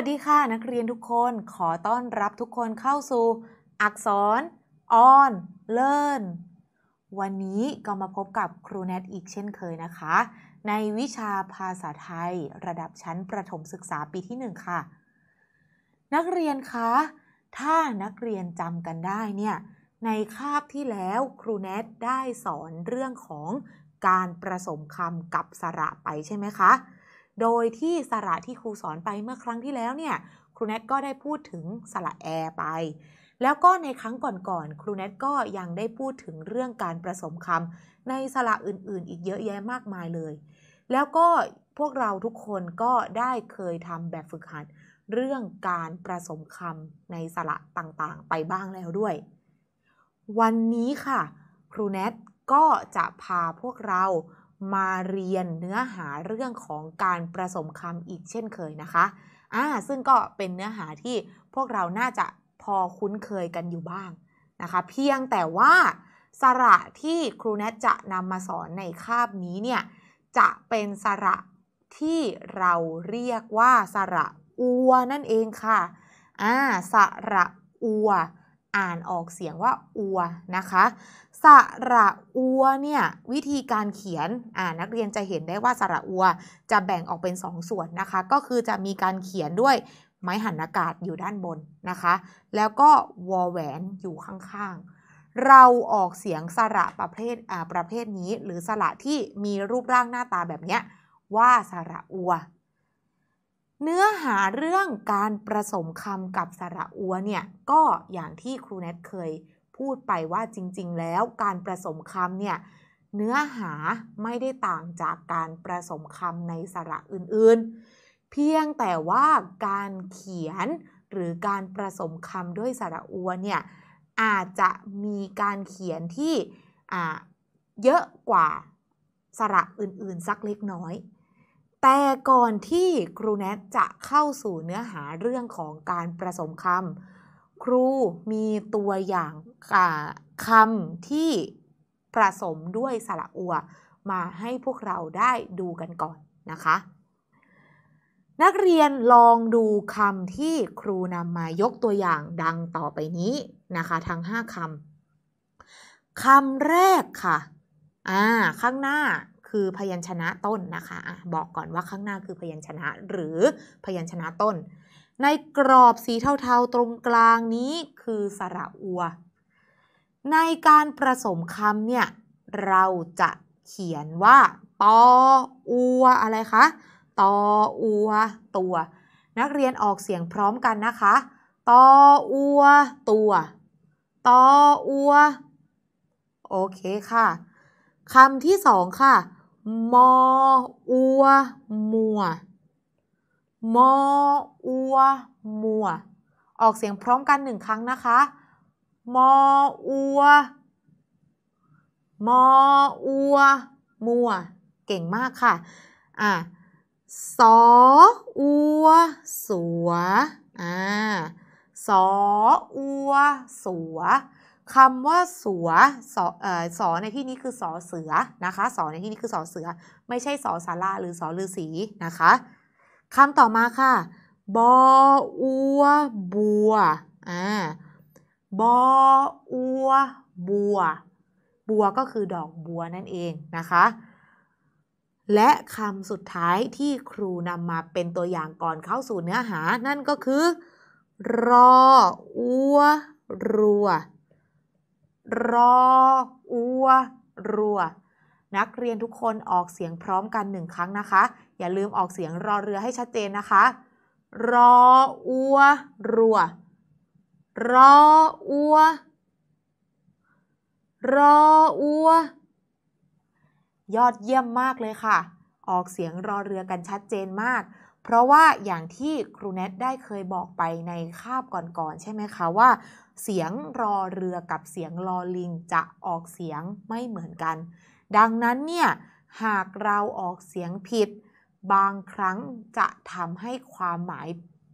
วัสดีค่ะนักเรียนทุกคนขอต้อนรับทุกคนเข้าสู่ อักษรออนเลิร์นวันนี้ก็มาพบกับครูแนทอีกเช่นเคยนะคะ ในวิชาภาษาไทยระดับชั้นประถมศึกษาปีที่1ค่ะนักเรียนคะถ้านักเรียนจำกันได้เนี่ยในคาบที่แล้วครูแนทได้สอนเรื่องของการประสมคำกับสระไปใช่ไหมคะโดยที่สระที่ครูสอนไปเมื่อครั้งที่แล้วเนี่ยครูแนทก็ได้พูดถึงสระแอไป แล้วก็ในครั้งก่อนๆครูแนทก็ยังได้พูดถึงเรื่องการผสมคำในสระอื่น ๆ อีกเยอะแยะมากมายเลย แล้วก็พวกเราทุกคนก็ได้เคยทำแบบฝึกหัดเรื่องการผสมคำในสระต่างๆ ไปบ้างแล้วด้วย วันนี้ค่ะครูแนทก็จะพาพวกเรามาเรียนเนื้อหาเรื่องของการประสมคำอีกเช่นเคยนะคะอ่าซึ่งก็เป็นเนื้อหาที่พวกเราน่าจะพอคุ้นเคยกันอยู่บ้างนะคะ เพียงแต่ว่า สระที่ครูแนทจะนำมาสอนในคาบนี้เนี่ย จะเป็นสระที่เราเรียกว่าสระอัว นั่นเองค่ะอ่าสระอัวอ่านออกเสียงว่าอัวนะคะ สระอัวเนี่ยวิธีการเขียนอ่านักเรียนจะเห็นได้ว่าสระอัวจะแบ่งออกเป็น 2สส่วนนะคะ ก็คือจะมีการเขียนด้วยไม้หันอากาศอยู่ด้านบนนะคะ แล้วก็วอแหวนอยู่ข้างๆ เราออกเสียงสระประเภทอ่าประเภทนี้หรือสระที่มีรูปร่างหน้าตาแบบเนี้ยว่าสระอัวเนื้อหาเรื่องการประสมคำกับสระอัวเนี่ยก็อย่างที่ครูเนทเคยพูดไปว่าจริงๆ แล้วการประสมคำเนี่ยเนื้อหาไม่ได้ต่างจากการประสมคำในสระอื่นๆ เพียงแต่ว่าการเขียนหรือการประสมคำด้วยสระอัวเนี่ยอาจจะมีการเขียนที่เยอะกว่าสระอื่นๆสักเล็กน้อยแต่ก่อนที่ครูแนทจะเข้าสู่เนื้อหาเรื่องของการประสมคำครูมีตัวอย่างคำที่ ประสมด้วยสระอัว มาให้พวกเราได้ดูกันก่อนนะคะ นักเรียนลองดูคำที่ครูนำมายกตัวอย่างดังต่อไปนี้นะคะทั้ง 5คำคำแรกค่ะอ่าข้างหน้าคือพยัญชนะต้นนะคะอะบอกก่อนว่าข้างหน้าคือพยัญชนะหรือพยัญชนะต้น ในกรอบสีเทาๆตรงกลางนี้คือสระอัว ในการผสมคำเนี่ยเราจะเขียนว่าตออัวอะไรคะตออัวตัว นักเรียนออกเสียงพร้อมกันนะคะตออัวตัวตออัวโอเคค่ะคำที่สองค่ะมออัวมัวมออัวมัว ออกเสียงพร้อมกันหนึ่งครั้งนะคะ มออัวมออัวมัว เก่งมากค่ะอ่าสออัวสัวอ่าสออัวสัวคำว่าสัวสอสอในที่นี้คือสอเสือนะคะสอในที่นี้คือสอเสือ ไม่ใช่สอสาราหรือสอฤาษีนะคะคำต่อมาค่ะบออัวบัว อ่าบออัวบัว บัวก็คือดอกบัวนั่นเองนะคะ และคำสุดท้ายที่ครูนำมาเป็นตัวอย่างก่อนเข้าสู่เนื้อหานั่นก็คือรออัวรัวรออัว รัว นักเรียนทุกคนออกเสียงพร้อมกันหนึ่งครั้งนะคะ อย่าลืมออกเสียงรอเรือให้ชัดเจนนะคะรออัว รัว รออัวรออัวยอดเยี่ยมมากเลยค่ะ ออกเสียงรอเรือกันชัดเจนมากเพราะว่าอย่างที่ครูเนตได้เคยบอกไปในคาบก่อนๆใช่ไหมคะว่า เสียงรอเรือกับเสียงรอลิง จะออกเสียงไม่เหมือนกัน ดังนั้นเนี่ยหากเราออกเสียงผิด บางครั้งจะทำให้ความหมาย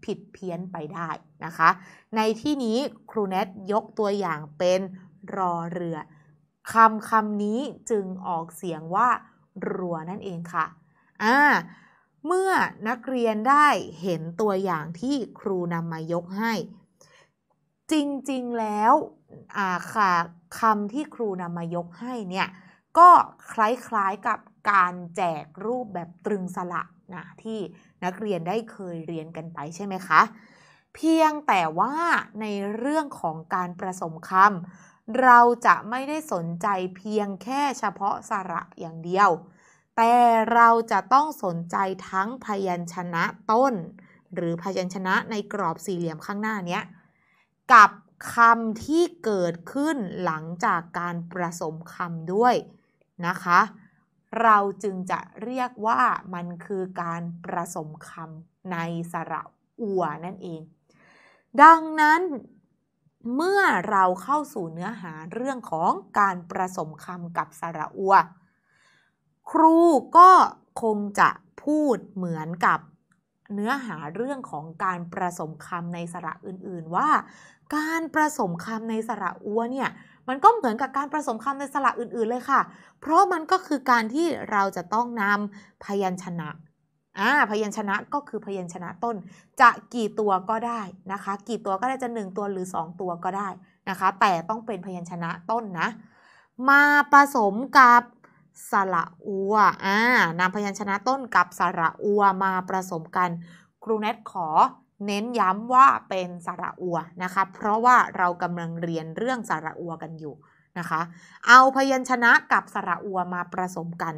ผิดเพี้ยนไปได้นะคะ ในที่นี้ครูเนตยกตัวอย่างเป็นรอเรือคำคำนี้จึงออกเสียงว่า รัวนั่นเองค่ะอ่าเมื่อนักเรียนได้เห็นตัวอย่างที่ครูนำมายกให้ จริงๆแล้วอาค่ะคำที่ครูนำมายกให้เนี่ยก็คล้ายๆกับการแจกรูปแบบตรึงสละนะที่นักเรียนได้เคยเรียนกันไปใช่ไหมคะ เพียงแต่ว่าในเรื่องของการประสมคำเราจะไม่ได้สนใจเพียงแค่เฉพาะสระอย่างเดียวแต่เราจะต้องสนใจทั้งพยัญชนะต้น หรือพยัญชนะในกรอบสี่เหลี่ยมข้างหน้านี้กับคำที่เกิดขึ้นหลังจากการประสมคำด้วย นะคะ เราจึงจะเรียกว่ามันคือการประสมคำในสระอัวนั่นเอง ดังนั้น เมื่อเราเข้าสู่เนื้อหาเรื่องของการประสมคำกับสระอัวครูก็คงจะพูดเหมือนกับเนื้อหาเรื่องของการประสมคำในสระอื่นๆว่าการประสมคำในสระอัวเนี่ยมันก็เหมือนกับการประสมคำในสระอื่นๆเลยค่ะ เพราะมันก็คือการที่เราจะต้องนำพยัญชนะอ่าพยัญชนะก็คือพยัญชนะต้นจะกี่ตัวก็ได้นะคะ กี่ตัวก็ได้จะ1ตัวหรือ 2 ตัวก็ได้นะคะ แต่ต้องเป็นพยัญชนะต้นนะมาผสมกับสระอัวอ่า นำพยัญชนะต้นกับสระอัวมาผสมกัน ครูเนทขอเน้นย้ำว่าเป็นสระอัวนะคะ เพราะว่าเรากำลังเรียนเรื่องสระอัวกันอยู่นะคะ เอาพยัญชนะกับสระอัวมาผสมกัน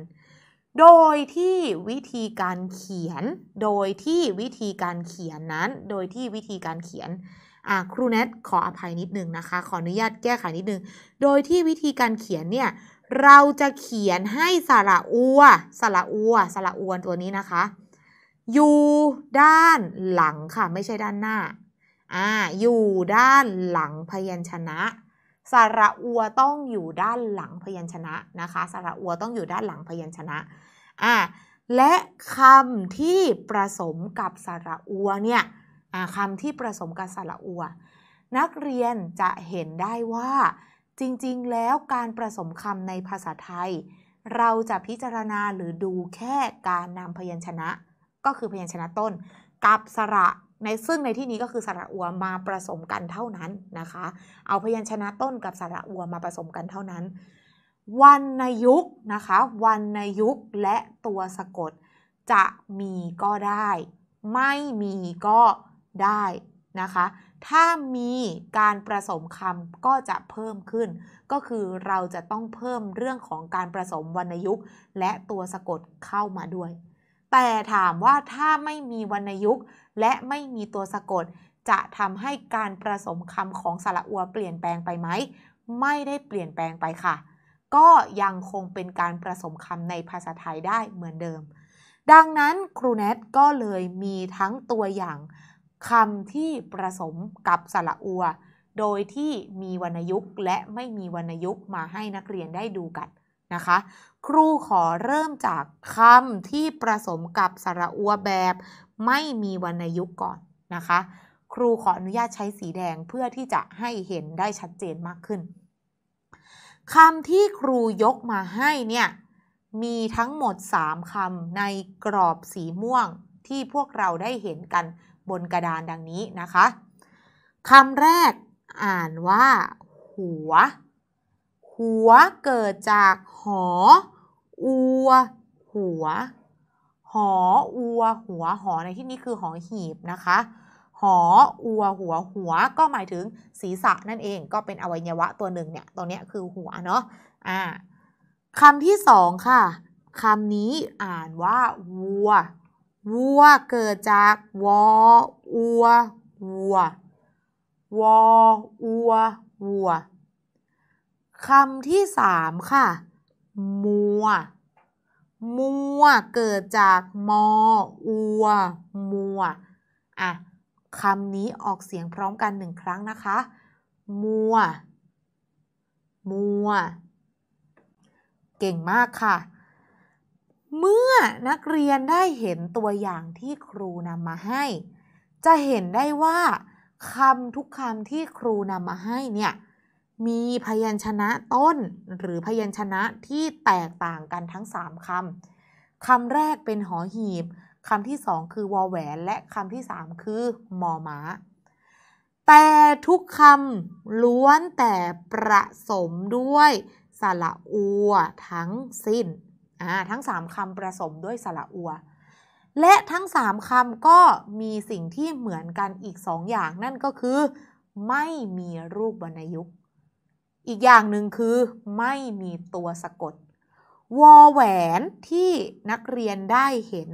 โดยที่วิธีการเขียน โดยที่วิธีการเขียนนั้น โดยที่วิธีการเขียนครูเนทขออภัยนิดนึงนะคะ ขออนุญาตแก้ไขนิดนึง โดยที่วิธีการเขียนเนี่ยเราจะเขียนให้สระอัวสระอัวสระอวนตัวนี้นะคะ อยู่ด้านหลังค่ะไม่ใช่ด้านหน้าอ่าอยู่ด้านหลังพยัญชนะสระอัวต้องอยู่ด้านหลังพยัญชนะนะคะ สระอัวต้องอยู่ด้านหลังพยัญชนะอ่าและคำที่ผสมกับสระอัวเนี่ยอ่าคำที่ผสมกับสระอัว นักเรียนจะเห็นได้ว่าจริงๆ แล้วการผสมคำในภาษาไทย เราจะพิจารณาหรือดูแค่การนำพยัญชนะก็คือพยัญชนะต้น กับสระในซึ่งในที่นี้ก็คือสระอัวมาผสมกันเท่านั้นนะคะ เอาพยัญชนะต้นกับสระอัวมาผสมกันเท่านั้นวันณยุกนะคะวันณยุกและตัวสะกด จะมีก็ได้ ไม่มีก็ได้นะคะถ้ามีการผสมคำก็จะเพิ่มขึ้น ก็คือเราจะต้องเพิ่มเรื่องของการผสมวรรณยุกต์ และตัวสะกดเข้ามาด้วย แต่ถามว่าถ้าไม่มีวรรณยุกต์และไม่มีตัวสะกด จะทำให้การผสมคำของสระอัวเปลี่ยนแปลงไปไหม ไม่ได้เปลี่ยนแปลงไปค่ะ ก็ยังคงเป็นการผสมคำในภาษาไทยได้เหมือนเดิม ดังนั้นครูเนตก็เลยมีทั้งตัวอย่างคำที่ประสมกับสระอัว โดยที่มีวรรณยุกต์ และไม่มีวรรณยุกต์มาให้นักเรียนได้ดูกันนะคะ ครูขอเริ่มจาก คำที่ประสมกับสระอัวแบบ ไม่มีวรรณยุกต์ก่อนนะคะ ครูขออนุญาตใช้สีแดงเพื่อที่จะให้เห็นได้ชัดเจนมากขึ้น คำที่ครูยกมาให้เนี่ย มีทั้งหมด 3คำในกรอบสีม่วงที่พวกเราได้เห็นกันบนกระดานดังนี้นะคะคำแรกอ่านว่าหัว หัวเกิดจากหออัว หัว หออัวหัวหอในที่นี้คือหอหีบนะคะ หออัวหัวหัวก็หมายถึงศีรษะนั่นเองก็เป็นอวัยวะตัวหนึ่งเนี่ยตัวเนี้ยคือหัวเนาะอ่าคำที่สองค่ะคำนี้อ่านว่าวัววัวเกิดจากวออัววัววออัววัวคำที่สามค่ะ มัว มัวเกิดจาก มอ อัว มัวอ่ะคำนี้ออกเสียงพร้อมกันหนึ่งครั้งนะคะ มัว มัว เก่งมากค่ะเมื่อนักเรียนได้เห็นตัวอย่างที่ครูนำมาให้ จะเห็นได้ว่าคำทุกคำที่ครูนำมาให้เนี่ย มีพยัญชนะต้นหรือพยัญชนะที่แตกต่างกันทั้ง 3 คํคำแรกเป็นหอหีบคำที่สองคือวอแหวน และคำที่3คือมอมาแต่ทุกคำล้วนแต่ประสมด้วย สระอัวทั้งสิ้นทั้ง3คำผสมด้วยสระอัว และทั้ง 3คำก็มีสิ่งที่เหมือนกันอีก2อย่าง นั่นก็คือ ไม่มีรูปวรรณยุกต์ อีกอย่างหนึ่งคือไม่มีตัวสะกดวอแหวนที่นักเรียนได้เห็น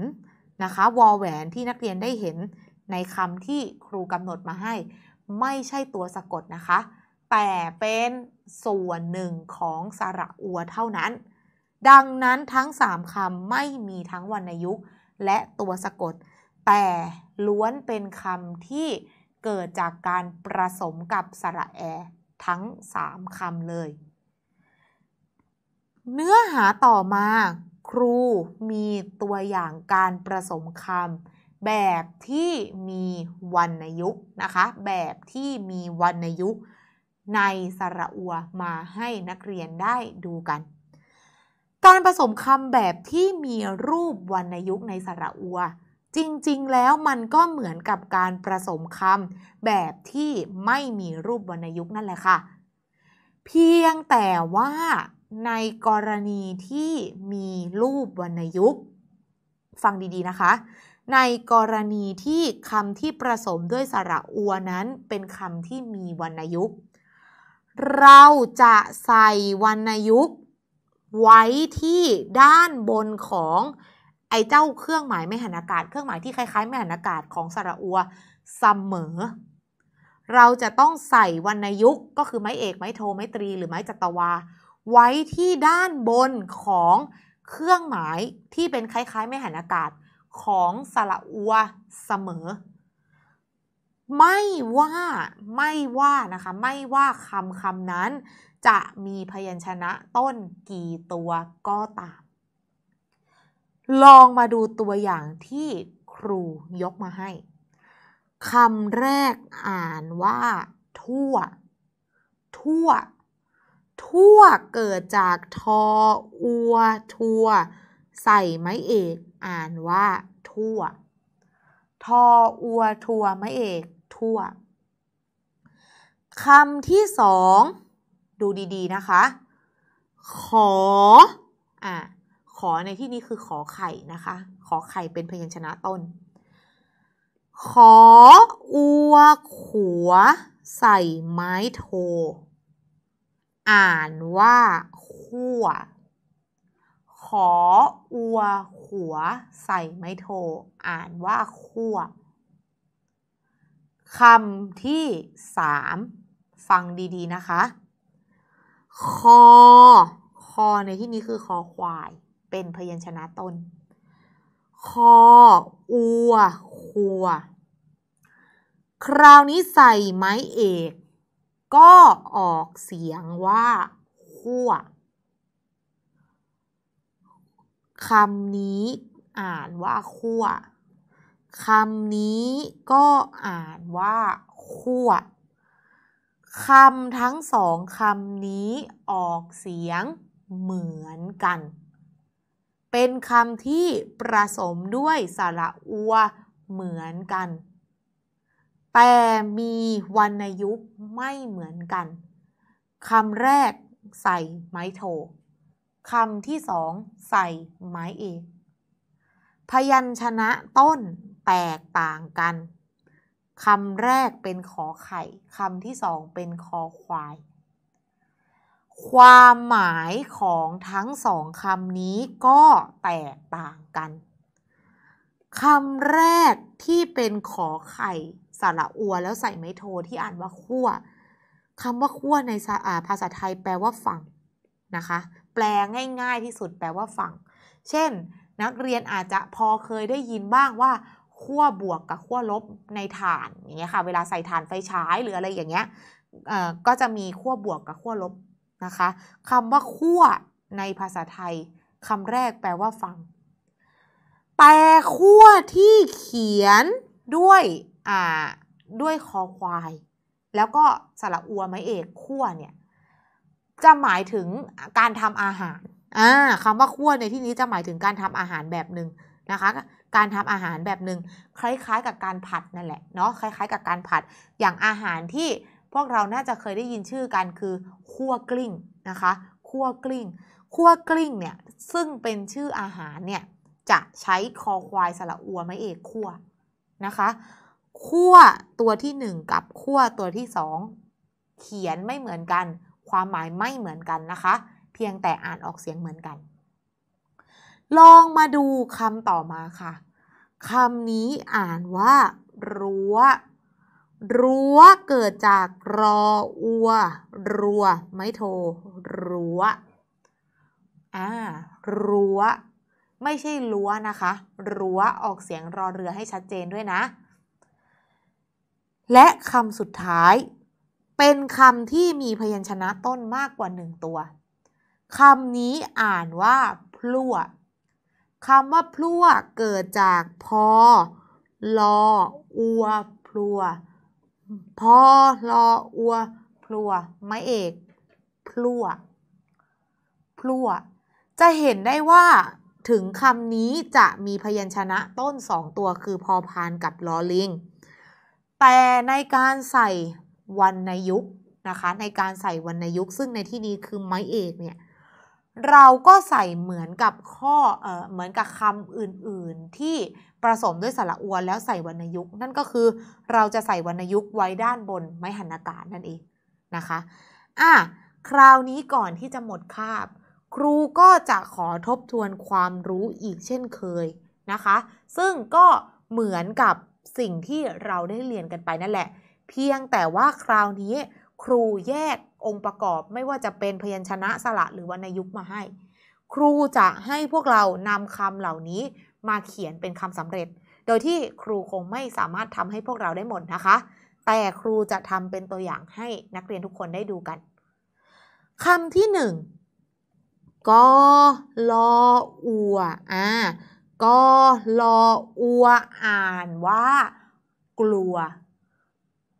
นะคะวอแหวนที่นักเรียนได้เห็น ในคำที่ครูกำหนดมาให้ ไม่ใช่ตัวสะกดนะคะ แต่เป็นส่วนหนึ่งของสระอัวเท่านั้นดังนั้นทั้ง 3คำไม่มีทั้งวรรณยุกต์ และตัวสะกด แต่ล้วนเป็นคำที่เกิดจากการประสมกับสระแอ ทั้ง 3คำเลย เนื้อหาต่อมา ครูมีตัวอย่างการประสมคำแบบที่มีวรรณยุกต์นะคะ แบบที่มีวรรณยุกต์ ในสระอัวมาให้นักเรียนได้ดูกันการผสมคำแบบที่มีรูปวรรณยุกในสระอัว จริงๆแล้วมันก็เหมือนกับการผสมคำแบบที่ไม่มีรูปวรรณยุกนั่นแหละค่ะเพียงแต่ว่าในกรณีที่มีรูปวรรณยุกฟังดีๆนะคะ ในกรณีที่คำที่ผสมด้วยสระอัวนั้นเป็นคำที่มีวรรณยุกเราจะใส่วรรณยุกตไว้ที่ด้านบนของไอ้เจ้าเครื่องหมาย ไม่หันอากาศ เครื่องหมายที่คล้ายๆไม่หันอากาศของสระอัวเสมอ เราจะต้องใส่วรรณยุกต์ก็คือไม้เอกไม้โทไม้ตรี หรือไม้จัตวา ไว้ที่ด้านบนของเครื่องหมายที่เป็นคล้ายๆ ไม่หันอากาศของสระอัวเสมอ ไม่ว่าไม่ว่านะคะไม่ว่าคำคำนั้นจะมีพยัญชนะต้นกี่ตัวก็ตาม ลองมาดูตัวอย่างที่ครูยกมาให้ คำแรกอ่านว่า ทั่ว ทั่ว ทั่วเกิดจากทอ อัว ทัว ใส่ไม้เอกอ่านว่า ทั่ว ทออัว ทัว ไม้เอก ทั่ว คำที่สองดูดี ๆ นะคะ ขออ่าขอในที่นี้คือขอไข่นะคะ ขอไข่เป็นพยัญชนะต้น ขออัว ขัว ใส่ไม้โท อ่านว่า ขั่วขออัว ขัวใส่ไม้โท อ่านว่าขั่วคำที่สามฟังดีๆ นะคะคอ คอในที่นี้คือคอควาย เป็นพยัญชนะต้นคออัวคัว คราวนี้ใส่ไม้เอก ก็ออกเสียงว่าคั่วคำนี้อ่านว่าคั่วคำนี้ก็อ่านว่าคั่วคำทั้งสองคำนี้ออกเสียงเหมือนกัน เป็นคำที่ประสมด้วยสระอัวเหมือนกัน แต่มีวรรณยุกต์ไม่เหมือนกัน คำแรกใส่ไม้โท คำที่สองใส่ไม้เอกพยัญชนะต้นแตกต่างกันคำแรกเป็นขอไข่คำที่สองเป็นคอควาย ความหมายของทั้งสองคำนี้ก็แตกต่างกัน คำแรกที่เป็นขอไข่สระอัว แล้วใส่ไม้โทที่อ่านว่าขั้วคำว่าขั้วในภาษาไทยแปลว่าฝั่งนะคะ แปลง่ายๆที่สุดแปลว่าฝั่งเช่น นักเรียนอาจจะพอเคยได้ยินบ้างว่าขั้วบวกกับขั้วลบในฐานอย่างเงี้ยค่ะเวลา ใส่ฐานไฟฉายหรือ อะไร อย่างเงี้ยก็ จะ มีขั้วบวก กับขั้วลบนะคะคำว่าขั้วในภาษาไทยคำแรกแปลว่าฝั่งแต่ขั้วที่เขียนด้วยด้วยคอควาย แล้วก็สระอัวไม้เอกขั้วเนี่ยจะหมายถึงการทำอาหารอ่าคำว่าขั้วในที่นี้จะหมายถึงการทำอาหารแบบหนึ่งนะคะการทำอาหารแบบหนึง่งคล้ายๆกับการผัดนั่นแหละเนาะคล้ายๆกับการผัดอย่างอาหารที่พวกเราน่าจะเคยได้ยินชื่อกันคือคั่วกลิ้งนะคะคั่วกลิ้งคั่วกลิ้งเนี่ยซึ่งเป็นชื่ออาหารเนี่ยจะใช้คอควายสระอัวไม่เอกคั่วนะคะคั่วตัวที่ 1 กับคั่วตัวที่ 2 เขียนไม่เหมือนกัน ความหมายไม่เหมือนกันนะคะ เพียงแต่อ่านออกเสียงเหมือนกันลองมาดูคำต่อมาค่ะ คำนี้อ่านว่า รัว รัวเกิดจากรออัว รัวไม่โทรรัว อ่า รัว ไม่ใช่รัวนะคะ รัวออกเสียงรอเรือให้ชัดเจนด้วยนะ และคำสุดท้าย เป็นคำที่มีพยัญชนะต้นมากกว่าหนึ่งตัว คำนี้อ่านว่า พลั่วคำว่า พลัวเกิดจากพอลออัวพลัว พอลออัวพลัวไม้เอกพลัวพลัว จะเห็นได้ว่า ถึงคำนี้จะมีพยัญชนะต้นสองตัวคือ พอพานกับลอลิง แต่ในการใส่วรรณยุกนะคะ ในการใส่วรรณยุกซึ่งในที่นี้คือไม้เอกเนี่ยเราก็ใส่เหมือนกับข้อเออเหมือนกับคำอื่นๆที่ผสมด้วยสระอวนแล้วใส่วรรณยุกต์นั่นก็คือเราจะใส่วรรณยุกต์ไว้ด้านบนไม้หันอากาศนั่นเองนะคะอ่ะคราวนี้ก่อนที่จะหมดคาบครูก็จะขอทบทวนความรู้อีกเช่นเคยนะคะซึ่งก็เหมือนกับสิ่งที่เราได้เรียนกันไปนั่นแหละ เพียงแต่ว่าคราวนี้ครูแยกองค์ประกอบไม่ว่าจะเป็นพยัญชนะสระหรือวรรณยุกต์มาให้ ครูจะให้พวกเรานำคำเหล่านี้มาเขียนเป็นคำสำเร็จ โดยที่ครูคงไม่สามารถทำให้พวกเราได้หมดนะคะ แต่ครูจะทำเป็นตัวอย่างให้นักเรียนทุกคนได้ดูกันคำที่หนึ่งกอลออัวอ่ากอลออัวอ่านว่ากลัว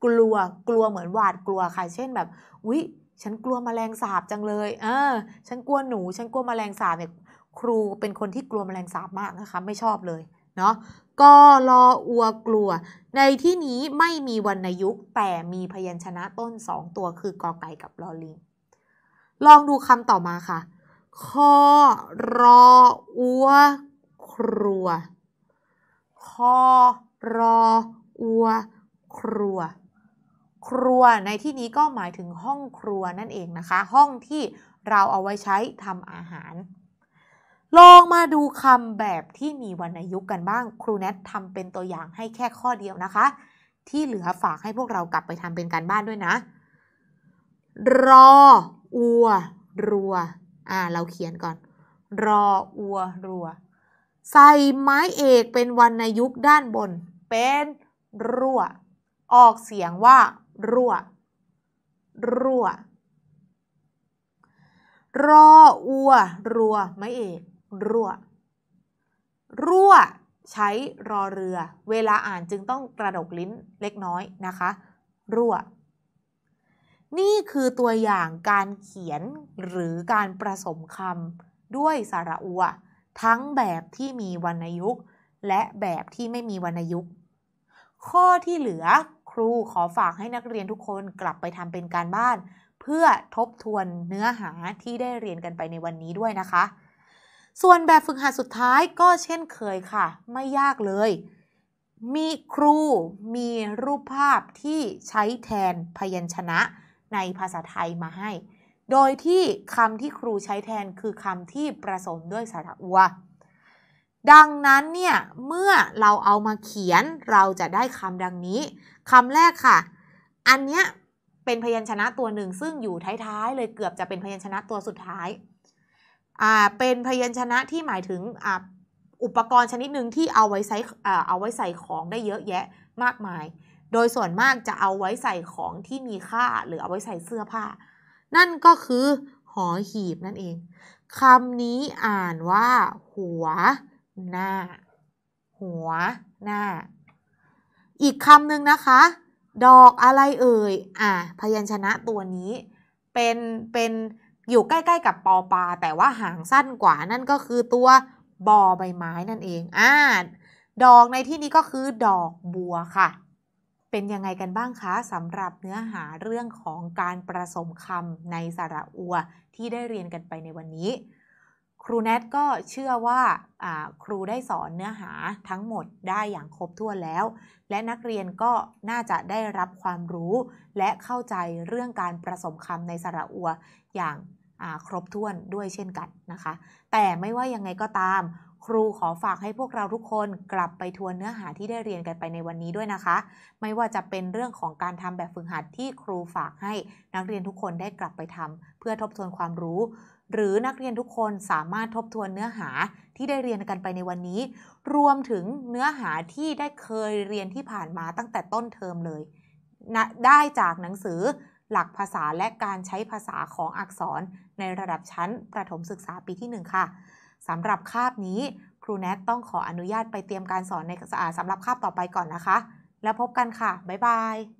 กลัวกลัวเหมือนหวาดกลัวค่ะเช่นแบบวิฉันกลัวมแมลงสาบจังเลย เออ ฉันกลัวหนูฉันกลัวมแมลงสาบ เนี่ยครูเป็นคนที่กลัวมแมลงสาบมากนะคะไม่ชอบเลยเนาะกอลออัวกลัว ในที่นี้ไม่มีวรรณยุกต์ แต่มีพยัญชนะต้นสองตัวคือกอไก่กับลอลิงลองดูคำต่อมาค่ะคอรออัวครัวคอรออัวครัวครัวในที่นี้ก็หมายถึงห้องครัวนั่นเองนะคะ ห้องที่เราเอาไว้ใช้ทำอาหาร ลองมาดูคำแบบที่มีวรรณยุกต์กันบ้างครูแนททำเป็นตัวอย่างให้แค่ข้อเดียวนะคะ ที่เหลือฝากให้พวกเรากลับไปทำเป็นการบ้านด้วยนะ รออัวรัวอ่าเราเขียนก่อน รออัวรัว ใส่ไม้เอกเป็นวรรณยุกต์ด้านบน เป็นรั่วออกเสียงว่ารั่ว รั่ว รออัว รัวไม่เอกรั่ว รั่ว ใช้รอเรือ เวลาอ่านจึงต้องกระดกลิ้นเล็กน้อยนะคะ รั่ว นี่คือตัวอย่างการเขียนหรือการประสมคำด้วยสระอัว ทั้งแบบที่มีวรรณยุกต์ และแบบที่ไม่มีวรรณยุกต์ ข้อที่เหลือครูขอฝากให้นักเรียนทุกคนกลับไปทำเป็นการบ้าน เพื่อทบทวนเนื้อหาที่ได้เรียนกันไปในวันนี้ด้วยนะคะ ส่วนแบบฝึกหัดสุดท้ายก็เช่นเคยค่ะ ไม่ยากเลย มีครูมีรูปภาพที่ใช้แทนพยัญชนะในภาษาไทยมาให้ โดยที่คำที่ครูใช้แทนคือคำที่ประสมด้วยสระอัวดังนั้นเนี่ย เมื่อเราเอามาเขียนเราจะได้คำดังนี้คำแรกค่ะ อันเนี้ยเป็นพยัญชนะตัวหนึ่งซึ่งอยู่ท้าย ๆ เลยเกือบจะเป็นพยัญชนะตัวสุดท้ายอ่าเป็นพยัญชนะที่หมายถึงอ่าอุปกรณ์ชนิดหนึ่งที่เอาไว้ใส่เอาไว้ใส่ของได้เยอะแยะมากมาย โดยส่วนมากจะเอาไว้ใส่ของที่มีค่าหรือเอาไว้ใส่เสื้อผ้า นั่นก็คือหอหีบนั่นเองคำนี้อ่านว่าหัวหน้าหัวหน้าอีกคำหนึ่งนะคะ ดอกอะไรเอ่ยอ่ะพยัญชนะตัวนี้ เป็นเป็นอยู่ใกล้ๆกับปอปลาแต่ว่าหางสั้นกว่านั่นก็คือตัวบอใบไม้นั่นเองอ่าดอกในที่นี้ก็คือดอกบัวค่ะ เป็นยังไงกันบ้างคะสำหรับเนื้อหาเรื่องของการประสมคำในสระอัวที่ได้เรียนกันไปในวันนี้ครูแนทก็เชื่อว่าครูได้สอนเนื้อหาทั้งหมดได้อย่างครบถ้วนแล้ว และนักเรียนก็น่าจะได้รับความรู้ และเข้าใจเรื่องการประสมคำในสระอัว อย่างครบถ้วนด้วยเช่นกันนะคะ แต่ไม่ว่ายังไงก็ตาม ครูขอฝากให้พวกเราทุกคนกลับไปทวนเนื้อหาที่ได้เรียนกันไปในวันนี้ด้วยนะคะ ไม่ว่าจะเป็นเรื่องของการทำแบบฝึกหัดที่ครูฝากให้นักเรียนทุกคนได้กลับไปทำเพื่อทบทวนความรู้หรือนักเรียนทุกคนสามารถทบทวนเนื้อหาที่ได้เรียนกันไปในวันนี้ รวมถึงเนื้อหาที่ได้เคยเรียนที่ผ่านมาตั้งแต่ต้นเทอมเลยนะได้จากหนังสือ หลักภาษาและการใช้ภาษาของอักษรในระดับชั้นประถมศึกษาปีที่1ค่ะสำหรับคาบนี้ ครูแนทต้องขออนุญาตไปเตรียมการสอนในสำหรับคาบต่อไปก่อนนะคะ แล้วพบกันค่ะบ๊ายบาย